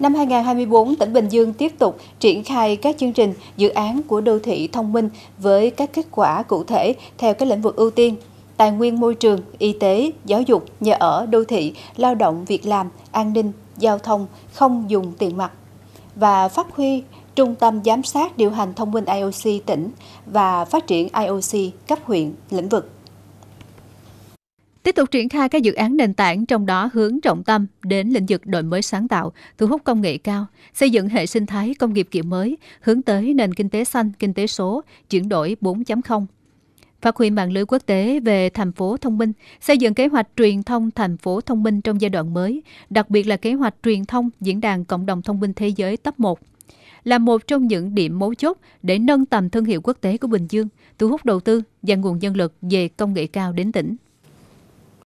Năm 2024, tỉnh Bình Dương tiếp tục triển khai các chương trình, dự án của đô thị thông minh với các kết quả cụ thể theo các lĩnh vực ưu tiên tài nguyên môi trường, y tế, giáo dục, nhà ở, đô thị, lao động, việc làm, an ninh, giao thông, không dùng tiền mặt và phát huy Trung tâm Giám sát Điều hành Thông minh IOC tỉnh và phát triển IOC cấp huyện, lĩnh vực. Tiếp tục triển khai các dự án nền tảng trong đó hướng trọng tâm đến lĩnh vực đổi mới sáng tạo, thu hút công nghệ cao, xây dựng hệ sinh thái công nghiệp kiểu mới, hướng tới nền kinh tế xanh, kinh tế số, chuyển đổi 4.0 phát huy mạng lưới quốc tế về thành phố thông minh, xây dựng kế hoạch truyền thông thành phố thông minh trong giai đoạn mới, đặc biệt là kế hoạch truyền thông diễn đàn cộng đồng thông minh thế giới top 1 là một trong những điểm mấu chốt để nâng tầm thương hiệu quốc tế của Bình Dương, thu hút đầu tư và nguồn nhân lực về công nghệ cao đến tỉnh.